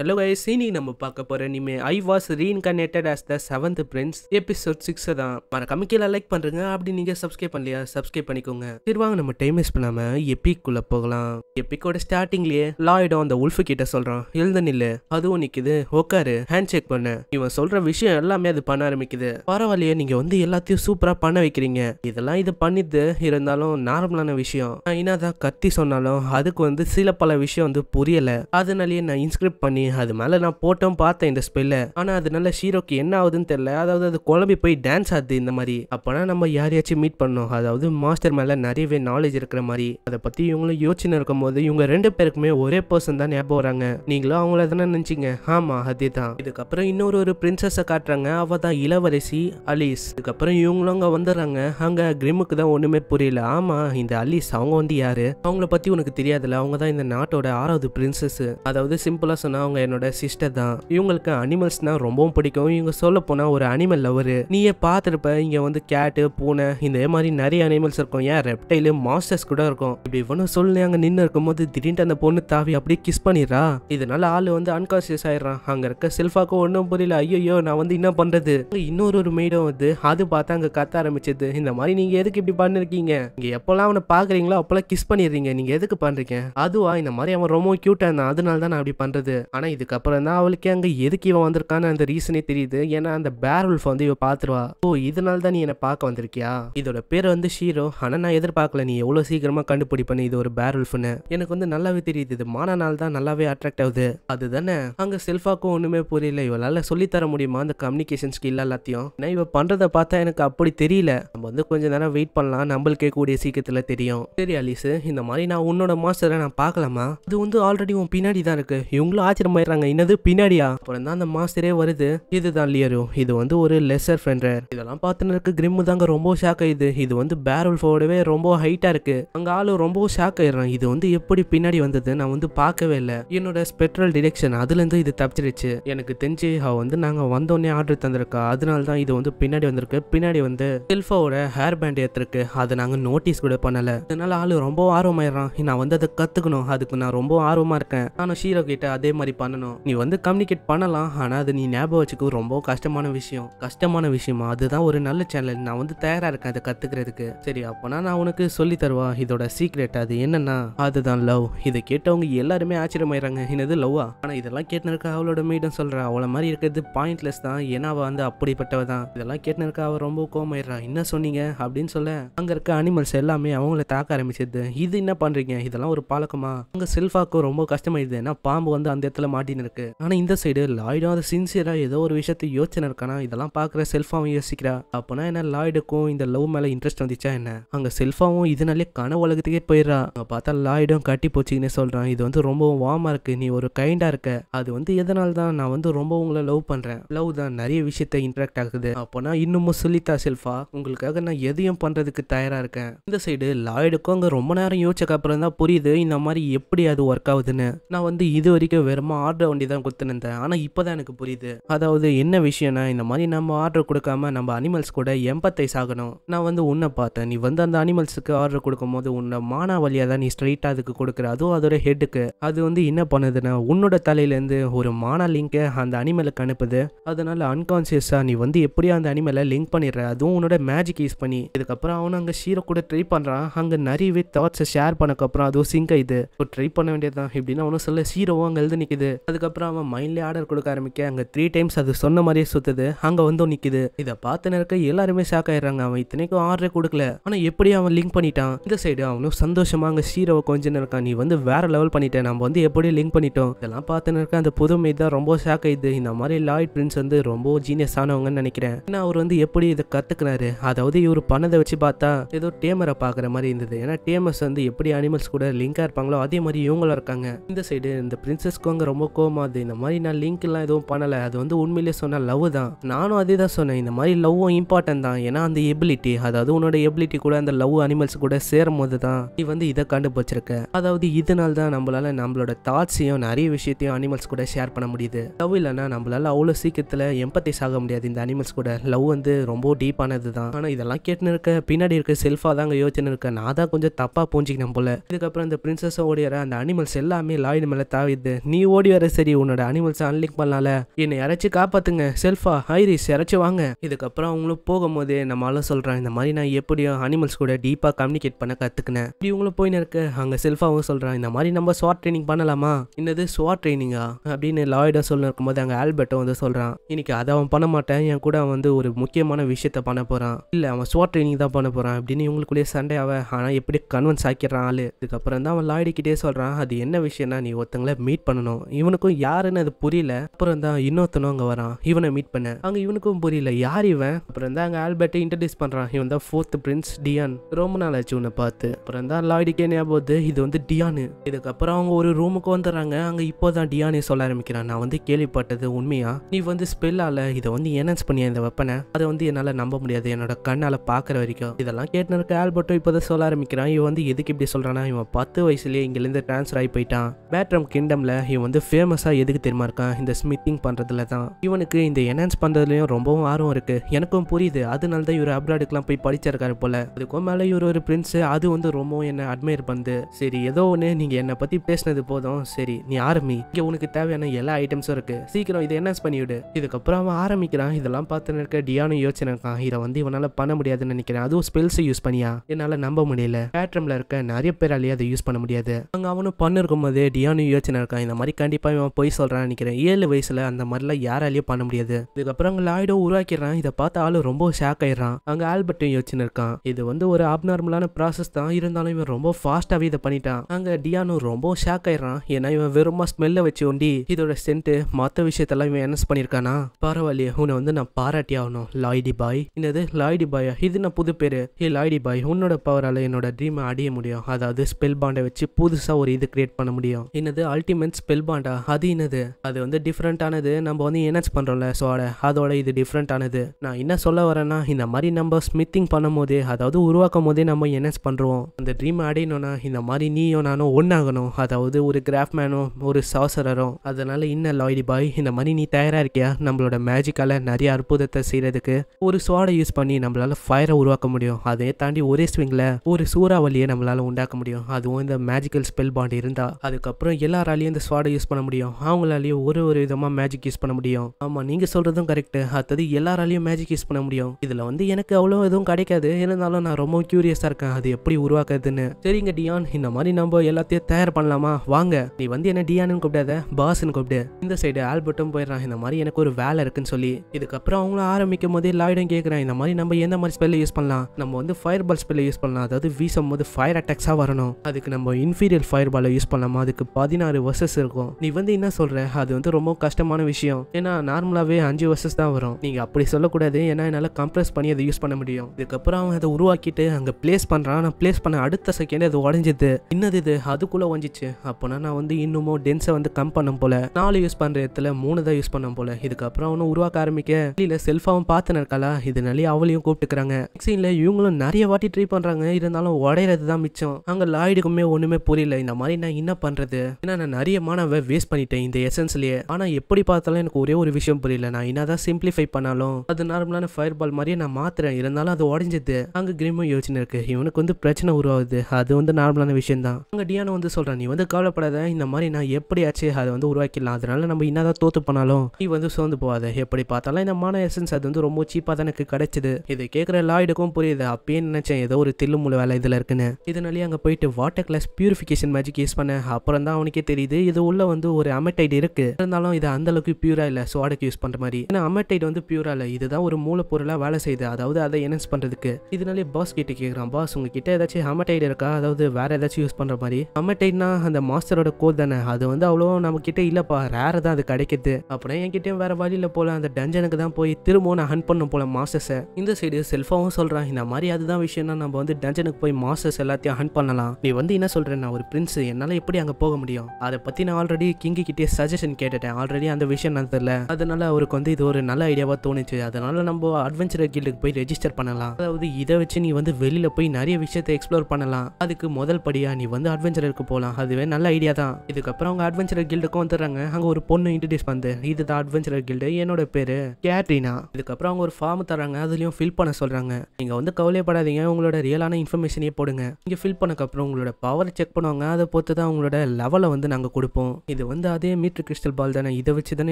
hello guys இன்னைக்கு நம்ம பார்க்க போகிற இனிமே I was reincarnated as the seventh prince episode six தான் மற கீழே லைக் பண்ணுறங்க அப்படி நீங்கள் சப்ஸ்கிரைப் பண்ணலையா சப்ஸ்கிரைப் பண்ணிக்கோங்க திருவாங்க நம்ம டைம் வேஸ்ட் பண்ணாமல் எப்பிக்குள்ளே போகலாம் எப்பிக்கோட ஸ்டார்டிங்லேயே லாய்டும் அந்த உல்ஃபு கிட்ட சொல்கிறான் எழுத நில்லு அதுவும் நிற்கிது உட்காரு ஹேண்ட் செக் பண்ணு இவன் சொல்கிற விஷயம் எல்லாமே அது பண்ண ஆரம்பிக்குது பரவாயில்லையே நீங்கள் வந்து எல்லாத்தையும் சூப்பராக பண்ண வைக்கிறீங்க இதெல்லாம் இது பண்ணிது இருந்தாலும் நார்மலான விஷயம் நான் என்னதான் கத்தி சொன்னாலும் அதுக்கு வந்து சில பல விஷயம் வந்து புரியலை அதனாலேயே நான் இன்ஸ்கிரிப்ட் பண்ணி அது மேலே நான் போட்டோம் பார்த்தேன் இந்த ஸ்பெல்ல ஆனால் அதனால ஷீரோக்கு என்ன ஆகுதுன்னு தெரில அதாவது அது குழம்பி போய் டான்ஸ் ஆகுது இந்த மாதிரி அப்போனா நம்ம யாரையாச்சும் மீட் பண்ணோம் அதாவது மாஸ்டர் மேலே நிறையவே நாலேஜ் இருக்கிற மாதிரி அதை பற்றி இவங்களும் யோசனை இருக்கும் போது இவங்க ரெண்டு பேருக்குமே ஒரே பர்சன் தான் ஞாபகம் வராங்க நீங்களும் அவங்கள தானே நினச்சிங்க ஆமாம் அதே தான் இதுக்கப்புறம் இன்னொரு ஒரு பிரின்சஸை காட்டுறாங்க அவள் தான் இளவரசி அலிஸ் இதுக்கப்புறம் இவங்களும் அங்கே வந்துடுறாங்க அங்கே கிரிமுக்கு தான் ஒன்றுமே புரியல ஆமாம் இந்த அலிஸ் அவங்க வந்து யாரு அவங்கள பற்றி உனக்கு தெரியாதுல்ல அவங்க தான் இந்த நாட்டோட ஆறாவது பிரின்சஸ் அதாவது சிம்பிளாக சொன்னால் அவங்க இவங்க என்னோட சிஸ்டர் தான் இவங்களுக்கு அனிமல்ஸ்னா ரொம்பவும் பிடிக்கும் இவங்க சொல்ல போனால் ஒரு அனிமல் லவரு நீயே பார்த்துருப்ப இங்க வந்து கேட்டு பூனை இந்த மாதிரி நிறைய அனிமல்ஸ் இருக்கும் ஏன் ரெப்டைலு மாஸ்டர்ஸ் கூட இருக்கும் இப்படி இவனும் சொல்லி அங்கே நின்று இருக்கும்போது திடீர்னு அந்த பொண்ணு தாவி அப்படியே கிஸ் பண்ணிடுறா இதனால ஆள் வந்து அன்கான்சியஸ் ஆயிடுறான் அங்கே இருக்க செல்ஃபாக்கும் ஒன்றும் புரியல ஐயோ நான் வந்து என்ன பண்ணுறது இன்னொரு ஒரு மெய்டும் வந்து அது பார்த்து அங்கே கத்த ஆரம்பிச்சது இந்த மாதிரி நீங்கள் எதுக்கு இப்படி பண்ணிருக்கீங்க இங்க எப்போல்லாம் அவனை பார்க்குறீங்களோ அப்போல்லாம் கிஸ் பண்ணிடுறீங்க நீங்கள் எதுக்கு பண்ணுறீங்க அதுவா இந்த மாதிரி அவன் ரொம்ப க்யூட்டாக இருந்தான் அதனால தான் நான் அப்படி பண்ணுறது ஆனால் ஆனால் இதுக்கப்புறம் தான் அவளுக்கே அங்கே எதுக்கு இவன் வந்திருக்கான்னு அந்த ரீசனே தெரியுது ஏன்னா அந்த பேர் உல்ஃப் வந்து இவன் பார்த்துருவா ஓ இதனால தான் நீ என்னை பார்க்க வந்திருக்கியா இதோட பேர் வந்து ஷீரோ ஆனால் நான் எதிர்பார்க்கல நீ எவ்வளோ சீக்கிரமாக கண்டுபிடிப்பேன்னு இது ஒரு பேர் உல்ஃப்னு எனக்கு வந்து நல்லாவே தெரியுது இது மான நாள் தான் நல்லாவே அட்ராக்ட் ஆகுது அதுதானே அங்கே செல்ஃபாக்கும் ஒன்றுமே புரியல இவளால் சொல்லித்தர முடியுமா அந்த கம்யூனிகேஷன் ஸ்கில் எல்லாத்தையும் ஏன்னா இவன் பண்ணுறதை பார்த்தா எனக்கு அப்படி தெரியல நம்ம வந்து கொஞ்ச நேரம் வெயிட் பண்ணலாம் நம்மளுக்கே கூடிய சீக்கிரத்தில் தெரியும் சரி அலிசு இந்த மாதிரி நான் உன்னோட மாஸ்டரை நான் பார்க்கலாமா இது வந்து ஆல்ரெடி உன் பின்னாடி தான் இருக்கு இவங்களும் ஆச்சரியமா கன்ஃபார்ம் என்னது பின்னாடியா அப்புறம் தான் அந்த மாஸ்டரே வருது இதுதான் லியரோ இது வந்து ஒரு லெசர் ஃப்ரெண்ட் இதெல்லாம் பார்த்துன்னு இருக்கு கிரிம்மு தாங்க ரொம்ப ஷாக் ஆயிடுது இது வந்து பேரல் ஃபோர்டவே ரொம்ப ஹைட்டா இருக்கு அங்க ஆளு ரொம்ப ஷாக் ஆயிடுறான் இது வந்து எப்படி பின்னாடி வந்தது நான் வந்து பார்க்கவே இல்லை என்னோட ஸ்பெட்ரல் டிடெக்ஷன் அதுல இருந்து இது தப்பிச்சிருச்சு எனக்கு தெரிஞ்சு அவ வந்து நாங்க வந்தோடனே ஆர்டர் தந்திருக்கா அதனால தான் இது வந்து பின்னாடி வந்திருக்கு பின்னாடி வந்து சில்ஃபாவோட ஹேர் பேண்ட் ஏத்திருக்கு அதை நாங்க நோட்டீஸ் கூட பண்ணல இதனால ஆளு ரொம்ப ஆர்வமாயிடுறான் நான் வந்து அதை கத்துக்கணும் அதுக்கு நான் ரொம்ப ஆர்வமா இருக்கேன் நானும் ஷீரோ கிட்ட அதே மாதிரி பண்ணணும் நீ வந்து கம்யூனிகேட் பண்ணலாம் ஆனால் அது நீ ஞாபகம் வச்சுக்க ரொம்ப கஷ்டமான விஷயம் கஷ்டமான விஷயமா அதுதான் ஒரு நல்ல சேனல் நான் வந்து தயாராக இருக்கேன் அதை கத்துக்கிறதுக்கு சரி அப்போனா நான் உனக்கு சொல்லி தருவா இதோட சீக்ரெட் அது என்னன்னா அதுதான் லவ் இதை கேட்டவங்க எல்லாருமே ஆச்சரியமாயிறாங்க என்னது லவ்வா ஆனால் இதெல்லாம் கேட்டுனருக்கா அவளோட மீடம் சொல்கிறா அவளை மாதிரி இருக்கிறது பாயிண்ட்லெஸ் தான் ஏன்னா அவள் வந்து அப்படிப்பட்டவ தான் இதெல்லாம் கேட்டுனருக்கா அவள் ரொம்ப கோமாயிடுறா என்ன சொன்னீங்க அப்படின்னு சொல்ல அங்கே இருக்க அனிமல்ஸ் எல்லாமே அவங்கள தாக்க ஆரம்பிச்சது இது என்ன பண்ணுறீங்க இதெல்லாம் ஒரு பழக்கமா அங்கே செல்ஃபாக்கும் ரொம்ப கஷ்டமாயிடுது ஏன்னா பாம்பு வந்து அந்த இடத்துல மாட்டின்னு இருக்கு ஆனா இந்த சைடு லாய்டும் அது சின்சியரா ஏதோ ஒரு விஷயத்தை யோசனை இருக்கானா இதெல்லாம் பாக்குற செல்ஃபாவும் யோசிக்கிறா அப்பனா என்ன லாய்டுக்கும் இந்த லவ் மேல இன்ட்ரெஸ்ட் வந்துச்சா என்ன அங்க செல்ஃபாவும் இதனாலே கன உலகத்துக்கே போயிடுறா அங்க பார்த்தா லாய்டும் கட்டி போச்சுன்னு சொல்றான் இது வந்து ரொம்பவும் வார்மா இருக்கு நீ ஒரு கைண்டா இருக்க அது வந்து எதனால தான் நான் வந்து ரொம்ப உங்களை லவ் பண்றேன் லவ் தான் நிறைய விஷயத்த இன்ட்ராக்ட் ஆகுது அப்பனா இன்னமும் சொல்லித்தா செல்ஃபா உங்களுக்காக நான் எதையும் பண்றதுக்கு தயாரா இருக்கேன் இந்த சைடு லாய்டுக்கும் அங்க ரொம்ப நேரம் யோசிச்சக்கு அப்புறம் தான் புரியுது இந்த மாதிரி எப்படி அது ஒர்க் ஆகுதுன்னு நான் வந்து இது வரைக்கும் வெறுமா ஆர்டர் வண்டி தான் கொடுத்துருந்தேன் ஆனால் இப்போ தான் எனக்கு புரியுது அதாவது என்ன விஷயம்னா இந்த மாதிரி நம்ம ஆர்டர் கொடுக்காம நம்ம அனிமல்ஸ் கூட எம்பத்தைஸ் ஆகணும் நான் வந்து உன்னை பார்த்தேன் நீ வந்து அந்த அனிமல்ஸுக்கு ஆர்டர் கொடுக்கும்போது உன்னை மானா வழியாக தான் நீ ஸ்ட்ரைட்டாக அதுக்கு கொடுக்குற அதுவும் அதோட ஹெட்டுக்கு அது வந்து என்ன பண்ணுதுன்னா உன்னோட தலையிலேருந்து ஒரு மானா லிங்கை அந்த அனிமலுக்கு அனுப்புது அதனால அன்கான்சியஸாக நீ வந்து எப்படியா அந்த அனிமலை லிங்க் பண்ணிடுற அதுவும் உன்னோட மேஜிக் யூஸ் பண்ணி இதுக்கப்புறம் அவனும் அங்கே ஷீரோ கூட ட்ரை பண்ணுறான் அங்கே நிறையவே தாட்ஸை ஷேர் பண்ணக்கப்புறம் அதுவும் சிங்க் ஆயிடுது ட்ரை பண்ண தான் எப்படின்னா அவனும் சொல்ல ஷீரோவும் அங்கே இருந்து நிற்கிது சுற்றுது அதுக்கப்புறம் அவன் மைண்ட்ல ஆர்டர் கொடுக்க ஆரம்பிக்க அங்கே த்ரீ டைம்ஸ் அது சொன்ன மாதிரியே சுற்றுது அங்கே வந்து நிற்குது இதை பார்த்து இருக்க எல்லாருமே ஷாக் ஆயிடுறாங்க அவன் இத்தனைக்கும் ஆர்டரே கொடுக்கல ஆனால் எப்படி அவன் லிங்க் பண்ணிட்டான் இந்த சைடு அவனும் சந்தோஷமா அங்கே ஷீரோவை கொஞ்சம் இருக்கான் நீ வந்து வேற லெவல் பண்ணிட்டேன் நம்ம வந்து எப்படி லிங்க் பண்ணிட்டோம் இதெல்லாம் பார்த்து இருக்க அந்த புதுமை தான் ரொம்ப ஷாக் ஆயிடுது இந்த மாதிரி லாய்ட் பிரின்ஸ் வந்து ரொம்ப ஜீனியஸ் ஆனவங்கன்னு நினைக்கிறேன் ஏன்னா அவர் வந்து எப்படி இதை கற்றுக்கினாரு அதாவது இவர் பண்ணதை வச்சு பார்த்தா ஏதோ டேமரை பார்க்குற மாதிரி இருந்தது ஏன்னா டேமர்ஸ் வந்து எப்படி அனிமல்ஸ் கூட லிங்காக இருப்பாங்களோ அதே மாதிரி இவங்களும் இருக்காங்க இந்த சைடு இந்த பிரின்சஸ்க்கு அங்கே ரொம்ப கோமாது இந்த மாதிரி நான் லிங்க்லாம் எதுவும் பண்ணலை அது வந்து உண்மையிலேயே சொன்ன லவ் தான் நானும் அதே தான் சொன்னேன் இந்த மாதிரி லவ்வும் இம்பார்ட்டன் தான் ஏன்னா அந்த எபிலிட்டி அதாவது உன்னோட எபிலிட்டி கூட அந்த லவ் அனிமல்ஸ் கூட சேரும் போது தான் நீ வந்து இதை கண்டுபிடிச்சிருக்க அதாவது இதனால தான் நம்மளால நம்மளோட தாட்ஸையும் நிறைய விஷயத்தையும் அனிமல்ஸ் கூட ஷேர் பண்ண முடியுது லவ் இல்லைன்னா நம்மளால அவ்வளோ சீக்கிரத்தில் எம்பத்தைஸ் ஆக முடியாது இந்த அனிமல்ஸ் கூட லவ் வந்து ரொம்ப டீப்பானது தான் ஆனால் இதெல்லாம் கேட்டுன்னு இருக்க பின்னாடி இருக்க செல்ஃபாக தாங்க யோசனை இருக்க நான் தான் கொஞ்சம் தப்பாக பூஞ்சிக்கணும் போல இதுக்கப்புறம் இந்த பிரின்சஸ் ஓடியற அந்த அனிமல்ஸ் எல்லாமே லாயின் மேலே தாவிது நீ ஓடி ஓடி வேற சரி உன்னோட அனிமல்ஸ் அன்லிக் பண்ணால என்னை யாராச்சும் காப்பாத்துங்க செல்ஃபா ஹைரிஸ் யாராச்சும் வாங்க இதுக்கப்புறம் அவங்களும் போகும்போது நம்மளால சொல்றேன் இந்த மாதிரி நான் எப்படியோ அனிமல்ஸ் கூட டீப்பாக கம்யூனிகேட் பண்ண கத்துக்கினேன் இப்படி இவங்களும் போயின்னு இருக்கு அங்கே செல்ஃபாவும் சொல்கிறான் இந்த மாதிரி நம்ம ஸ்வாட் ட்ரைனிங் பண்ணலாமா என்னது ஸ்வாட் ட்ரைனிங்கா அப்படின்னு லாய்டா சொல்ல இருக்கும்போது அங்கே ஆல்பர்ட்டும் வந்து சொல்கிறான் இன்னைக்கு அதை அவன் பண்ண மாட்டேன் என் கூட அவன் வந்து ஒரு முக்கியமான விஷயத்த பண்ண போகிறான் இல்லை அவன் ஸ்வாட் ட்ரைனிங் தான் பண்ண போகிறான் அப்படின்னு இவங்களுக்குள்ளேயே சண்டை அவன் ஆனால் எப்படி கன்வென்ஸ் ஆக்கிடுறான் ஆளு இதுக்கப்புறம் தான் அவன் லாய்டு கிட்டே சொல்கிறான் அது என்ன விஷயம்னா நீ ஒருத்தங்களை மீட் பண்ணணும் இவனுக்கும் யாருன்னு அது புரியல அப்புறம் தான் இன்னொருத்தனும் அங்கே வரான் இவனை மீட் பண்ண அங்கே இவனுக்கும் புரியல யார் இவன் அப்புறம் தான் அங்கே ஆல்பர்ட்டை இன்ட்ரடியூஸ் பண்ணுறான் இவன் தான் ஃபோர்த் பிரின்ஸ் டியான் ரொம்ப நாள் ஆச்சு உன்னை பார்த்து அப்புறம் தான் லாய்டுக்கே ஞாபகம் இது வந்து டியானு இதுக்கப்புறம் அவங்க ஒரு ரூமுக்கு வந்துடுறாங்க அங்கே இப்போ தான் டியானே சொல்ல ஆரம்பிக்கிறான் நான் வந்து கேள்விப்பட்டது உண்மையா நீ வந்து ஸ்பெல்லால் இதை வந்து என்ஹான்ஸ் பண்ணிய இந்த வெப்பனை அதை வந்து என்னால் நம்ப முடியாது என்னோட கண்ணால் பார்க்குற வரைக்கும் இதெல்லாம் கேட்டனருக்கு ஆல்பர்ட்டும் இப்போ தான் சொல்ல ஆரம்பிக்கிறான் இவன் வந்து எதுக்கு இப்படி சொல்கிறானா இவன் பத்து வயசுலேயே இங்கேருந்து டிரான்ஸ்ஃபர் ஆகி போயிட்டான் பேட்ரம் கிங்டமில் இவன் வந்து ஃபேமஸாக எதுக்கு தெரியுமா இருக்கான் இந்த ஸ்மித்திங் பண்ணுறதுல தான் இவனுக்கு இந்த என்ஹான்ஸ் பண்ணுறதுலையும் ரொம்பவும் ஆர்வம் இருக்குது எனக்கும் புரியுது அதனால தான் இவர் அப்ராடுக்கெலாம் போய் படிச்சிருக்காரு போல் அதுக்கும் மேலே இவர் ஒரு பிரின்ஸு அது வந்து ரொம்பவும் என்னை அட்மையர் பண்ணுது சரி ஏதோ ஒன்று நீங்கள் என்னை பற்றி பேசினது போதும் சரி நீ ஆரம்பி இங்கே உனக்கு தேவையான எல்லா ஐட்டம்ஸும் இருக்குது சீக்கிரம் இதை என்ஹான்ஸ் பண்ணிவிடு இதுக்கப்புறம் அவன் ஆரம்பிக்கிறான் இதெல்லாம் பார்த்துன்னு இருக்க டியானு யோசனை இருக்கான் இதை வந்து இவனால் பண்ண முடியாதுன்னு நினைக்கிறேன் அதுவும் ஸ்பெல்ஸை யூஸ் பண்ணியா என்னால் நம்ப முடியல பேட்ரமில் இருக்க நிறைய பேராலேயே அதை யூஸ் பண்ண முடியாது அங்கே அவனும் பண்ணிருக்கும் போது டியானு யோசனை இருக்கான் இந்த மாதிரி கண்டிப்பாக இவன் பொய் சொல்கிறான்னு நினைக்கிறேன் ஏழு வயசில் அந்த மாதிரிலாம் யாராலையும் பண்ண முடியாது இதுக்கப்புறம் அங்கே லாய்டோ உருவாக்கிடுறான் இதை பார்த்து ஆளு ரொம்ப ஷாக் ஆயிடுறான் அங்கே ஆல்பர்ட்டையும் யோசிச்சுன்னு இருக்கான் இது வந்து ஒரு அப்நார்மலான ப்ராசஸ் தான் இருந்தாலும் இவன் ரொம்ப ஃபாஸ்ட்டாகவே இதை பண்ணிட்டான் அங்கே டியானோ ரொம்ப ஷாக் ஆயிடுறான் ஏன்னா இவன் வெறுமா ஸ்மெல்ல வச்சு ஒண்டி இதோட சென்ட்டு மற்ற விஷயத்தெல்லாம் இவன் என்ன பண்ணியிருக்கானா பரவாயில்லையே உன்னை வந்து நான் பாராட்டி ஆகணும் லாய்டி பாய் என்னது லாய்டி பாயா இது நான் புது பேர் ஏ லாய்டி பாய் உன்னோட பவரால் என்னோட ட்ரீமை அடைய முடியும் அதாவது ஸ்பெல் பாண்டை வச்சு புதுசாக ஒரு இது கிரியேட் பண்ண முடியும் என்னது அல்டிமேட் ஸ்பெல் பாண்டை ஆமாண்டா அது என்னது அது வந்து டிஃப்ரெண்ட்டானது நம்ம வந்து என்ஹான்ஸ் பண்ணுறோம்ல ஸோ அதோட இது டிஃப்ரெண்ட்டானது நான் என்ன சொல்ல வரேன்னா இந்த மாதிரி நம்ம ஸ்மித்திங் பண்ணும் போதே அதாவது உருவாக்கும் போதே நம்ம என்ஹான்ஸ் பண்ணுறோம் அந்த ட்ரீம் அடையணும்னா இந்த மாதிரி நீயும் நானும் ஒன்றாகணும் அதாவது ஒரு மேனோ ஒரு சாசரரும் அதனால இன்னும் லாய்டி பாய் இந்த மாதிரி நீ தயாராக இருக்கியா நம்மளோட மேஜிக்கால் நிறைய அற்புதத்தை செய்கிறதுக்கு ஒரு சுவாடை யூஸ் பண்ணி நம்மளால் ஃபயரை உருவாக்க முடியும் அதே தாண்டி ஒரே ஸ்விங்கில் ஒரு சூறாவளியை நம்மளால் உண்டாக்க முடியும் அதுவும் இந்த மேஜிக்கல் ஸ்பெல் பாண்ட் இருந்தால் அதுக்கப்புறம் எல்லாராலையும் இந்த சுவாடை யூஸ் பண்ண பண்ண முடியும் அவங்களாலேயும் ஒரு ஒரு விதமாக மேஜிக் யூஸ் பண்ண முடியும் ஆமாம் நீங்கள் சொல்கிறதும் கரெக்டு அடுத்தது எல்லாராலையும் மேஜிக் யூஸ் பண்ண முடியும் இதில் வந்து எனக்கு அவ்வளோ எதுவும் கிடைக்காது இருந்தாலும் நான் ரொம்ப க்யூரியஸாக இருக்கேன் அது எப்படி உருவாக்குறதுன்னு சரிங்க டியான் இந்த மாதிரி நம்ம எல்லாத்தையும் தயார் பண்ணலாமா வாங்க நீ வந்து என்ன டியான்னு கூப்பிடாத பாஸ்ன்னு கூப்பிடு இந்த சைடு ஆல்பர்ட்டும் போயிடறான் இந்த மாதிரி எனக்கு ஒரு வேலை இருக்குன்னு சொல்லி இதுக்கப்புறம் அவங்கள ஆரம்பிக்கும் போதே லாய்டும் கேட்குறேன் இந்த மாதிரி நம்ம எந்த மாதிரி ஸ்பெல்லை யூஸ் பண்ணலாம் நம்ம வந்து ஃபயர் பால் ஸ்பெல்லை யூஸ் பண்ணலாம் அதாவது வீசும் போது ஃபயர் அட்டாக்ஸாக வரணும் அதுக்கு நம்ம இன்ஃபீரியர் ஃபயர் பாலை யூஸ் பண்ணலாமா அதுக்கு பதினாறு வர்சஸ் இருக்கும் நீ வந்து என்ன சொல்ற அது வந்து ரொம்ப கஷ்டமான விஷயம் ஏன்னா நார்மலாவே அஞ்சு வருஷம் தான் வரும் நீங்க அப்படி சொல்லக்கூடாது ஏன்னா என்னால் கம்ப்ரஸ் பண்ணி அதை யூஸ் பண்ண முடியும் இதுக்கப்புறம் அவன் அதை உருவாக்கிட்டு அங்கே பிளேஸ் பண்ணுறான் நான் பிளேஸ் பண்ண அடுத்த செகண்ட் அது உடஞ்சது இன்னது இது அதுக்குள்ளே உடஞ்சிச்சு அப்போனா நான் வந்து இன்னுமோ டென்ஸை வந்து கம் பண்ண போல நாலு யூஸ் பண்ணுற இடத்துல மூணு தான் யூஸ் பண்ண போல இதுக்கப்புறம் அவனும் உருவாக்க ஆரம்பிக்க இல்ல செல்ஃபாவும் பார்த்துன்னு இருக்காளா இதனாலே அவளையும் கூப்பிட்டுக்கிறாங்க சீன்ல இவங்களும் நிறைய வாட்டி ட்ரை பண்ணுறாங்க இருந்தாலும் உடையிறது தான் மிச்சம் அங்கே லாய்டுக்குமே ஒன்றுமே புரியல இந்த மாதிரி நான் என்ன பண்ணுறது ஏன்னா நான் நிறைய மாணவ வேஸ்ட் பண்ணிட்டேன் இந்த எசன்ஸ்லேயே ஆனால் எப்படி பார்த்தாலும் எனக்கு ஒரே ஒரு விஷயம் புரியல நான் என்னதான் சிம்பிளிஃபை பண்ணாலும் அது நார்மலான ஃபயர் பால் மாதிரியே நான் மாத்துறேன் இருந்தாலும் அது உடஞ்சது அங்கே கிரீமும் யோசனை இருக்கு இவனுக்கு வந்து பிரச்சனை உருவாகுது அது வந்து நார்மலான விஷயம் தான் அங்கே டியானோ வந்து சொல்கிறேன் நீ வந்து கவலைப்படாத இந்த மாதிரி நான் எப்படியாச்சு அதை வந்து உருவாக்கிடலாம் அதனால நம்ம என்னதான் தோத்து பண்ணாலும் நீ வந்து சோர்ந்து போகாத எப்படி பார்த்தாலும் இந்த மான எசன்ஸ் அது வந்து ரொம்ப சீப்பாக தான் எனக்கு கிடைச்சது இதை கேட்குற லாய்டுக்கும் புரியுது அப்பயே நினச்சேன் ஏதோ ஒரு தில்லுமுழு வேலை இதில் இருக்குன்னு இதனாலேயே அங்கே போயிட்டு water glass purification magic use பண்ணேன் அப்புறம் தான் அவனுக்கே தெரியுது இது உள்ள வந்து ஒரு அமெட்டைட் இருக்குது இருந்தாலும் இது அந்தளவுக்கு பியூராக இல்லை சோடைக்கு யூஸ் பண்ணுற மாதிரி ஏன்னா அமெட்டைட் வந்து பியூரா இல்ல இதுதான் ஒரு மூலப்பொருளாக வேலை செய்யுது அதாவது அதை என்ஹன்ஸ் பண்ணுறதுக்கு இதனாலே பாஸ் கிட்ட கேட்குறான் பாஸ் உங்ககிட்ட ஏதாச்சும் அமெட்டைட் இருக்கா அதாவது வேறு ஏதாச்சும் யூஸ் பண்ணுற மாதிரி அமெட்டைட்னா அந்த மாஸ்டரோட கோல் தானே அது வந்து அவ்வளவு நம்ம கிட்ட இல்லைப்பா ரேர் தான் அது கிடைக்குது அப்புறம் என்கிட்டயும் வேற வழியில் போல அந்த டஞ்சனுக்கு தான் போய் திரும்பவும் நான் ஹன் பண்ணும் போல மாஸ்டர்ஸை இந்த சைடு செல்ஃபாகவும் சொல்கிறான் இந்த மாதிரி அதுதான் விஷயம்னா நம்ம வந்து டஞ்சனுக்கு போய் மாஸ்டர்ஸ் எல்லாத்தையும் ஹன் பண்ணலாம் நீ வந்து என்ன சொல்றேன் நான் ஒரு பிரின்ஸ் என்னால் எப்படி அங்கே போக முடியும் அதை பற்றி நான் ஆல்ரெடி முன்னாடி கிங்கி கிட்டே சஜஷன் கேட்டுட்டேன் ஆல்ரெடி அந்த விஷயம் நான் அதனால அவருக்கு வந்து இது ஒரு நல்ல ஐடியாவா தோணுச்சு அதனால நம்ம அட்வென்ச்சர் கில்டுக்கு போய் ரெஜிஸ்டர் பண்ணலாம் அதாவது இதை வச்சு நீ வந்து வெளியில போய் நிறைய விஷயத்தை எக்ஸ்ப்ளோர் பண்ணலாம் அதுக்கு முதல் படியா நீ வந்து அட்வென்ச்சருக்கு போகலாம் அதுவே நல்ல ஐடியா தான் இதுக்கப்புறம் அவங்க அட்வென்ச்சர் கில்டுக்கும் வந்துடுறாங்க அங்கே ஒரு பொண்ணு இன்ட்ரடியூஸ் பண்ணு இதுதான் அட்வென்ச்சர் கில்டு என்னோட பேர் கேட்ரினா இதுக்கப்புறம் அவங்க ஒரு ஃபார்ம் தராங்க அதுலயும் ஃபில் பண்ண சொல்றாங்க நீங்க வந்து கவலைப்படாதீங்க உங்களோட ரியலான இன்ஃபர்மேஷனே போடுங்க நீங்கள் ஃபில் பண்ணக்கப்புறம் உங்களோட பவர் செக் பண்ணுவாங்க அதை பொறுத்து தான் உங்களோட லெவலை வந்து நாங்கள் கொடுப்போம் இது வந்து அதே மீட்ரு கிறிஸ்டல் பால் தானே இதை வச்சு தானே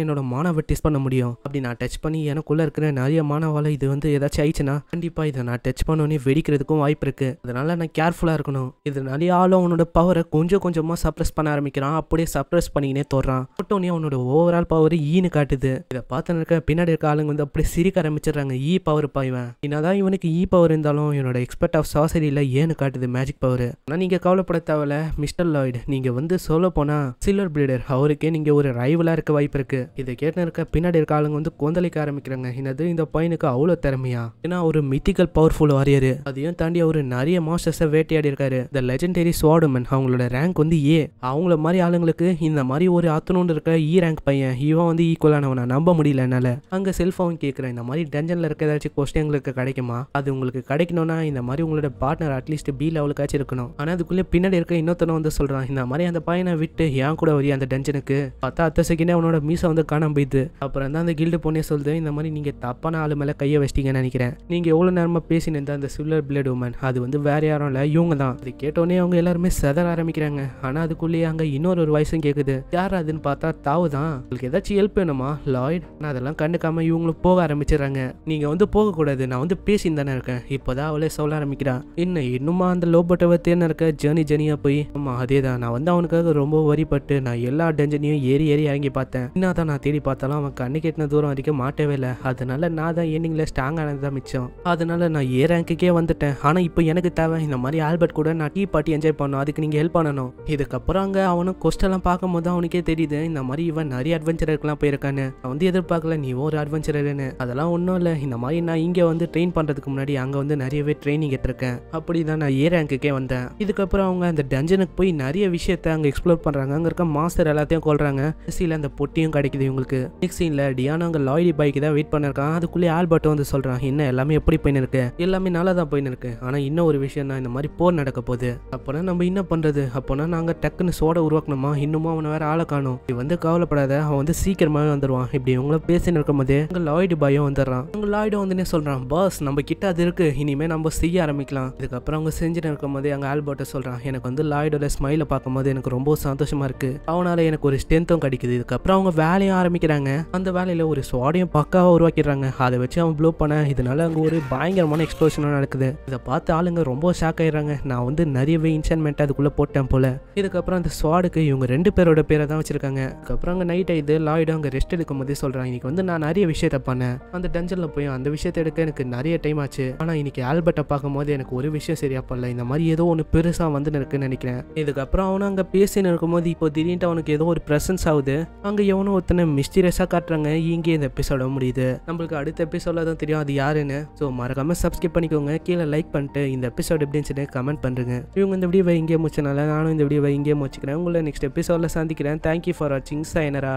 என்னோட மாணவ டெஸ்ட் பண்ண முடியும் அப்படி நான் டச் பண்ணி எனக்குள்ளே இருக்கிற நிறைய மாணவால இது வந்து ஏதாச்சும் ஆயிடுச்சுன்னா கண்டிப்பாக இதை நான் டச் பண்ணோன்னே வெடிக்கிறதுக்கும் வாய்ப்பு இருக்கு அதனால் நான் கேர்ஃபுல்லாக இருக்கணும் இது நிறைய ஆளும் அவனோட பவரை கொஞ்சம் கொஞ்சமாக சப்ரஸ் பண்ண ஆரம்பிக்கிறான் அப்படியே சப்ரஸ் பண்ணிக்கினே தோறான் போட்டோன்னே அவனோட ஓவரால் பவர் ஈனு காட்டுது இதை பார்த்து இருக்க பின்னாடி இருக்க ஆளுங்க வந்து அப்படியே சிரிக்க ஆரம்பிச்சிடுறாங்க ஈ e பவர் பா இவன் என்னதான் இவனுக்கு ஈ e பவர் இருந்தாலும் என்னோட எக்ஸ்பர்ட் ஆஃப் இல்ல ஏன்னு காட்டுது மேஜிக் பவர் ஆனால் நீங்கள் கவலைப்பட தேவையில்ல மிஸ்டர் லாய்டு நீங்கள் வந்து சொல்ல போனால் சில்வர் பிளேட ட்ரேடர் அவருக்கே நீங்க ஒரு ரைவலா இருக்க வாய்ப்பு இருக்கு இதை கேட்டு இருக்க பின்னாடி இருக்க ஆளுங்க வந்து கொந்தளிக்க ஆரம்பிக்கிறாங்க என்னது இந்த பையனுக்கு அவ்வளவு திறமையா ஏன்னா ஒரு மித்திக்கல் பவர்ஃபுல் வாரியர் அதையும் தாண்டி அவர் நிறைய மாஸ்டர்ஸ் வேட்டையாடி இருக்காரு த லெஜெண்டரி ஸ்வாடுமன் அவங்களோட ரேங்க் வந்து ஏ அவங்கள மாதிரி ஆளுங்களுக்கு இந்த மாதிரி ஒரு அத்தனோண்டு இருக்க இ e ரேங்க் பையன் இவன் வந்து ஈக்குவலானவனை நம்ப முடியல என்னால அங்க செல்ஃபோன் கேட்கிறேன் இந்த மாதிரி டென்ஷனில் இருக்க ஏதாச்சும் கொஸ்டின் எங்களுக்கு கிடைக்குமா அது உங்களுக்கு கிடைக்கணும்னா இந்த மாதிரி உங்களோட பார்ட்னர் அட்லீஸ்ட் பி லெவலுக்காச்சும் இருக்கணும் ஆனால் அதுக்குள்ளே பின்னாடி இருக்க இன்னொருத்தனை வந்து சொல்றான் இந்த மாதிரி அந்த பையனை விட்டு என் கூட வரி அந்த அந்த டென்ஷனுக்கு பார்த்தா அத்தை செகண்டே அவனோட மீசை வந்து காணாம போயிடுது அப்புறம் தான் அந்த கில்டு பொண்ணே சொல்லுது இந்த மாதிரி நீங்கள் தப்பான ஆளு மேலே கையை வச்சிட்டீங்கன்னு நினைக்கிறேன் நீங்கள் எவ்வளோ நேரமாக பேசினிருந்த அந்த சில்வர் பிளேட் உமன் அது வந்து வேற யாரும் இல்லை இவங்க தான் அது கேட்டோன்னே அவங்க எல்லாருமே செதற ஆரம்பிக்கிறாங்க ஆனால் அதுக்குள்ளேயே அங்கே இன்னொரு ஒரு வயசும் கேட்குது யார் அதுன்னு பார்த்தா தாவு தான் உங்களுக்கு ஏதாச்சும் ஹெல்ப் வேணுமா லாய்ட் நான் அதெல்லாம் கண்டுக்காம இவங்களும் போக ஆரம்பிச்சிடறாங்க நீங்கள் வந்து போகக்கூடாது நான் வந்து பேசின்னு தானே இருக்கேன் இப்போதான் அவளே சொல்ல ஆரம்பிக்கிறான் இன்னும் இன்னுமா அந்த லோ பட்டவத்தேன்னு இருக்க ஜேர்னி ஜேர்னியா போய் ஆமா அதே தான் நான் வந்து அவனுக்காக ரொம்ப வரிப்பட்டு நான் எல்லா டெஞ்சனையும் ஏறி ஏறி இறங்கி பார்த்தேன் என்ன தான் நான் தேடி பார்த்தாலும் அவன் கண்ணு கெட்டின தூரம் வரைக்கும் மாட்டவே இல்லை அதனால நான் தான் ஈவினிங்ல ஸ்ட்ராங் ஆனது மிச்சம் அதனால நான் ஏ ரேங்க்குக்கே வந்துட்டேன் ஆனால் இப்போ எனக்கு தேவை இந்த மாதிரி ஆல்பர்ட் கூட நான் டீ பார்ட்டி என்ஜாய் பண்ணணும் அதுக்கு நீங்கள் ஹெல்ப் பண்ணணும் இதுக்கப்புறம் அங்கே அவனும் கொஸ்டெல்லாம் பார்க்கும் போது அவனுக்கே தெரியுது இந்த மாதிரி இவன் நிறைய அட்வென்ச்சர்க்கெல்லாம் போயிருக்கான்னு நான் வந்து எதிர்பார்க்கல நீ ஒரு அட்வென்ச்சரர்னு அதெல்லாம் ஒன்றும் இல்லை இந்த மாதிரி நான் இங்கே வந்து ட்ரெயின் பண்ணுறதுக்கு முன்னாடி அங்கே வந்து நிறையவே ட்ரைனிங் எட்டிருக்கேன் அப்படி தான் நான் ஏ ரேங்க்குக்கே வந்தேன் இதுக்கப்புறம் அவங்க அந்த டஞ்சனுக்கு போய் நிறைய விஷயத்தை அங்கே எக்ஸ்ப்ளோர் பண்ணுறாங்க அங்கே இருக்க மாஸ் மாஸ்டர் எல்லாத்தையும் கொள்றாங்க சீல அந்த பொட்டியும் கிடைக்குது இவங்களுக்கு நெக்ஸ்ட் சீன்ல டியானோ அங்க லாய்டி பைக்கு தான் வெயிட் பண்ணிருக்கான் அதுக்குள்ளே ஆல்பர்ட் வந்து சொல்கிறான் இன்னும் எல்லாமே எப்படி போயிருக்கு எல்லாமே நல்லா தான் போயின்னு இருக்கு ஆனால் இன்னும் ஒரு விஷயம் தான் இந்த மாதிரி போர் நடக்க போகுது அப்போனா நம்ம என்ன பண்ணுறது அப்போனா நாங்கள் டக்குன்னு சோட உருவாக்கணுமா இன்னுமும் அவனை வேற ஆளை காணும் இப்படி வந்து கவலைப்படாத அவன் வந்து சீக்கிரமாகவே வந்துடுவான் இப்படி இவங்கள பேசின்னு இருக்கும் போதே அங்கே லாய்டு பாயும் வந்துடுறான் அவங்க லாய்டு வந்துனே சொல்கிறான் பாஸ் நம்ம கிட்ட அது இருக்கு இனிமேல் நம்ம செய்ய ஆரம்பிக்கலாம் இதுக்கப்புறம் அவங்க செஞ்சுட்டு இருக்கும் போதே அங்கே ஆல்பர்ட்டை சொல்கிறான் எனக்கு வந்து லாய்டோட ஸ்மைலை பார்க்கும்போது எனக்கு ரொம்ப சந்தோஷமாக இருக்குது அவன் போனால எனக்கு ஒரு ஸ்ட்ரென்த்தும் கிடைக்குது இதுக்கப்புறம் அவங்க வேலையும் ஆரம்பிக்கிறாங்க அந்த வேலையில் ஒரு சுவாடியும் பக்காவாக உருவாக்கிடுறாங்க அதை வச்சு அவன் ப்ளோ பண்ண இதனால அங்கே ஒரு பயங்கரமான எக்ஸ்ப்ளோஷனும் நடக்குது இதை பார்த்து ஆளுங்க ரொம்ப ஷாக் ஆயிடுறாங்க நான் வந்து நிறையவே இன்சன்மெண்ட் அதுக்குள்ளே போட்டேன் போல இதுக்கப்புறம் அந்த ஸ்வாடுக்கு இவங்க ரெண்டு பேரோட பேரை தான் வச்சிருக்காங்க அதுக்கப்புறம் அங்கே நைட் ஆயிடுது லாய்டும் அங்கே ரெஸ்ட் எடுக்கும் போதே சொல்கிறாங்க இன்னைக்கு வந்து நான் நிறைய விஷயத்த பண்ணேன் அந்த டஞ்சனில் போய் அந்த விஷயத்த எடுக்க எனக்கு நிறைய டைம் ஆச்சு ஆனால் இன்னைக்கு ஆல்பர்ட்டை பார்க்கும்போது எனக்கு ஒரு விஷயம் சரியா பண்ணல இந்த மாதிரி ஏதோ ஒன்று பெருசாக வந்து இருக்குன்னு நினைக்கிறேன் இதுக்கப்புறம் அவனும் அங்கே பேசின்னு இருக்கும்போது இப்போ திடீர்னு அவனுக்கு ஏதோ ஒரு ப்ரெசன்ஸ் ஆகுது அங்கே எவனோ ஒருத்தனை மிஸ்டீரியஸாக காட்டுறாங்க இங்கே இந்த எபிசோட முடியுது நம்மளுக்கு அடுத்த எபிசோட தான் தெரியும் அது யாருன்னு ஸோ மறக்காமல் சப்ஸ்கிரைப் பண்ணிக்கோங்க கீழே லைக் பண்ணிட்டு இந்த எபிசோட் எப்படின்னு சொல்லி கமெண்ட் பண்ணுறேங்க இவங்க இந்த வீடியோவை இங்கே முடிச்சனால நானும் இந்த வீடியோவை இங்கே முடிச்சுக்கிறேன் உங்களை நெக்ஸ்ட் எபிசோடில் சந்திக்கிறேன் தேங்க்யூ ஃபார் வாட்சிங் சைனரா